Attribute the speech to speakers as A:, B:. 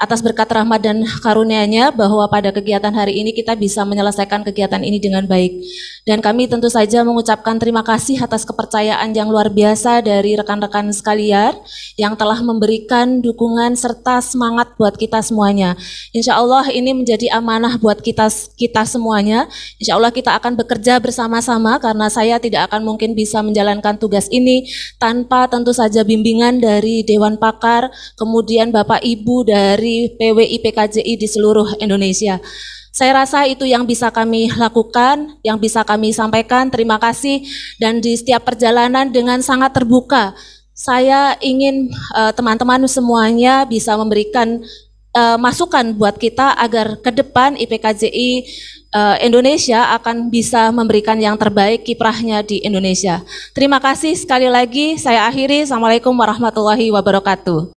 A: atas berkat rahmat dan karunia-Nya bahwa pada kegiatan hari ini kita bisa menyelesaikan kegiatan ini dengan baik. Dan kami tentu saja mengucapkan terima kasih atas kepercayaan yang luar biasa dari rekan-rekan sekalian yang telah memberikan dukungan serta semangat buat kita semuanya. Insya Allah ini menjadi amanah buat kita kita semuanya. Insya Allah kita akan bekerja bersama-sama karena saya tidak akan mungkin bisa menjalankan tugas ini tanpa tentu saja bimbingan dari Dewan Pakar, kemudian Bapak Ibu dari dari PWI PKJI di seluruh Indonesia. Saya rasa itu yang bisa kami lakukan, yang bisa kami sampaikan. Terima kasih dan di setiap perjalanan dengan sangat terbuka. Saya ingin eh, teman-teman uh, semuanya bisa memberikan uh, masukan buat kita agar ke depan IPKJI uh, eh, Indonesia akan bisa memberikan yang terbaik kiprahnya di Indonesia. Terima kasih sekali lagi. Saya akhiri. Assalamualaikum warahmatullahi wabarakatuh.